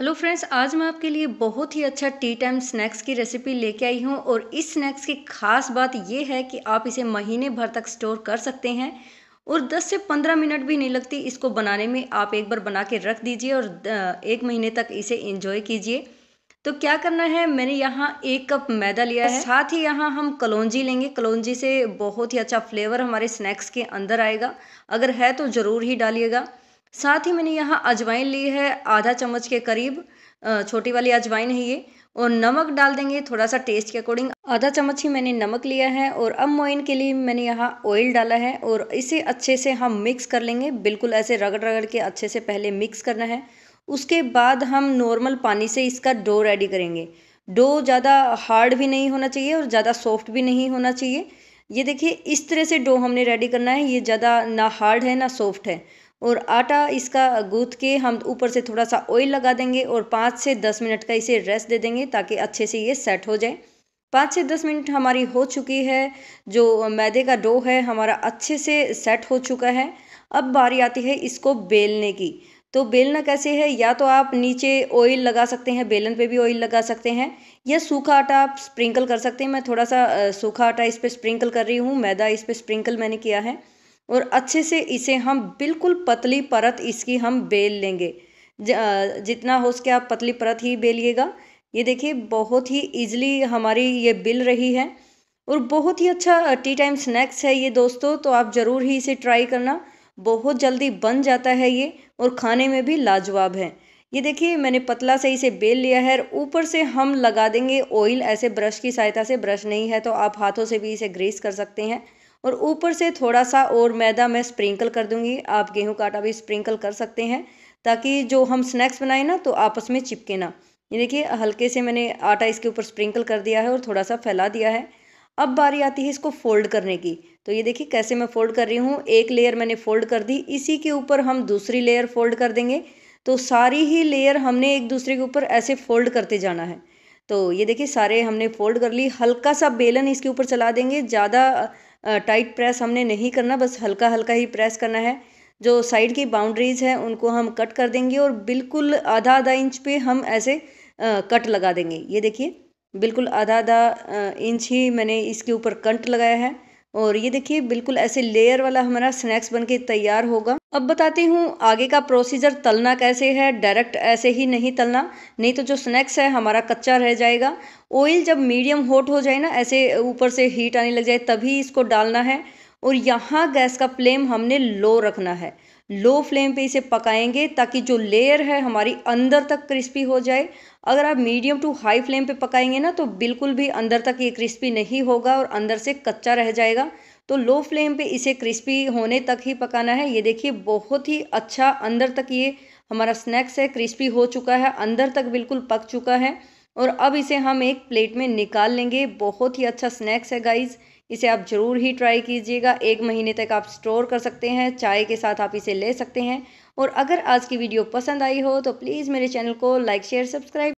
hello friends आज मैं आपके लिए बहुत ही अच्छा टी टाइम स्नैक्स की रेसिपी लेके आई हूँ और इस स्नैक्स की खास बात ये है कि आप इसे महीने भर तक स्टोर कर सकते हैं और 10 से 15 मिनट भी नहीं लगती इसको बनाने में आप एक बार बना के रख दीजिए और एक महीने तक इसे इंजॉय कीजिए तो क्या करना है मैंने यहाँ एक कप मैदा लिया है साथ ही यहाँ हम कलौजी लेंगे कलौजी से बहुत ही अच्छा फ्लेवर हमारे स्नैक्स के अंदर आएगा अगर है तो ज़रूर ही डालिएगा साथ ही मैंने यहाँ अजवाइन ली है आधा चम्मच के करीब छोटी वाली अजवाइन है ये और नमक डाल देंगे थोड़ा सा टेस्ट के अकॉर्डिंग आधा चम्मच ही मैंने नमक लिया है और अब मोइन के लिए मैंने यहाँ ऑयल डाला है और इसे अच्छे से हम मिक्स कर लेंगे बिल्कुल ऐसे रगड़ रगड़ के अच्छे से पहले मिक्स करना है उसके बाद हम नॉर्मल पानी से इसका डो रेडी करेंगे डो ज़्यादा हार्ड भी नहीं होना चाहिए और ज़्यादा सॉफ्ट भी नहीं होना चाहिए ये देखिए इस तरह से डो हमने रेडी करना है ये ज़्यादा ना हार्ड है ना सॉफ्ट है और आटा इसका गूँथ के हम ऊपर से थोड़ा सा ऑयल लगा देंगे और पाँच से दस मिनट का इसे रेस्ट दे देंगे ताकि अच्छे से ये सेट हो जाए पाँच से दस मिनट हमारी हो चुकी है जो मैदे का डो है हमारा अच्छे से सेट हो चुका है अब बारी आती है इसको बेलने की तो बेलना कैसे है या तो आप नीचे ऑयल लगा सकते हैं बेलन पे भी ऑयल लगा सकते हैं या सूखा आटा आप स्प्रिंकल कर सकते हैं मैं थोड़ा सा सूखा आटा इस पर स्प्रिंकल कर रही हूँ मैदा इस पर स्प्रिंकल मैंने किया है और अच्छे से इसे हम बिल्कुल पतली परत इसकी हम बेल लेंगे जितना हो सके आप पतली परत ही बेलिएगा ये देखिए बहुत ही ईजिली हमारी ये बिल रही है और बहुत ही अच्छा टी टाइम स्नैक्स है ये दोस्तों तो आप ज़रूर ही इसे ट्राई करना बहुत जल्दी बन जाता है ये और खाने में भी लाजवाब है ये देखिए मैंने पतला से इसे बेल लिया है और ऊपर से हम लगा देंगे ऑयल ऐसे ब्रश की सहायता से ब्रश नहीं है तो आप हाथों से भी इसे ग्रेस कर सकते हैं और ऊपर से थोड़ा सा और मैदा मैं स्प्रिंकल कर दूंगी आप गेहूं का आटा भी स्प्रिंकल कर सकते हैं ताकि जो हम स्नैक्स बनाए ना तो आपस में चिपके ना ये देखिए हल्के से मैंने आटा इसके ऊपर स्प्रिंकल कर दिया है और थोड़ा सा फैला दिया है अब बारी आती है इसको फोल्ड करने की तो ये देखिए कैसे मैं फोल्ड कर रही हूँ एक लेयर मैंने फोल्ड कर दी इसी के ऊपर हम दूसरी लेयर फोल्ड कर देंगे तो सारी ही लेयर हमने एक दूसरे के ऊपर ऐसे फोल्ड करते जाना है तो ये देखिए सारे हमने फोल्ड कर ली हल्का सा बेलन इसके ऊपर चला देंगे ज़्यादा टाइट प्रेस हमने नहीं करना बस हल्का हल्का ही प्रेस करना है जो साइड की बाउंड्रीज़ हैं उनको हम कट कर देंगे और बिल्कुल आधा आधा इंच पे हम ऐसे कट लगा देंगे ये देखिए बिल्कुल आधा आधा इंच ही मैंने इसके ऊपर कंट लगाया है और ये देखिए बिल्कुल ऐसे लेयर वाला हमारा स्नैक्स बनके तैयार होगा अब बताती हूँ आगे का प्रोसीजर तलना कैसे है डायरेक्ट ऐसे ही नहीं तलना नहीं तो जो स्नैक्स है हमारा कच्चा रह जाएगा ऑयल जब मीडियम हॉट हो जाए ना ऐसे ऊपर से हीट आने लग जाए तभी इसको डालना है और यहाँ गैस का फ्लेम हमने लो रखना है लो फ्लेम पे इसे पकाएंगे ताकि जो लेयर है हमारी अंदर तक क्रिस्पी हो जाए अगर आप मीडियम टू हाई फ्लेम पे पकाएंगे ना तो बिल्कुल भी अंदर तक ये क्रिस्पी नहीं होगा और अंदर से कच्चा रह जाएगा तो लो फ्लेम पे इसे क्रिस्पी होने तक ही पकाना है ये देखिए बहुत ही अच्छा अंदर तक ये हमारा स्नैक्स है क्रिस्पी हो चुका है अंदर तक बिल्कुल पक चुका है और अब इसे हम एक प्लेट में निकाल लेंगे बहुत ही अच्छा स्नैक्स है गाइज़ इसे आप ज़रूर ही ट्राई कीजिएगा एक महीने तक आप स्टोर कर सकते हैं चाय के साथ आप इसे ले सकते हैं और अगर आज की वीडियो पसंद आई हो तो प्लीज़ मेरे चैनल को लाइक शेयर सब्सक्राइब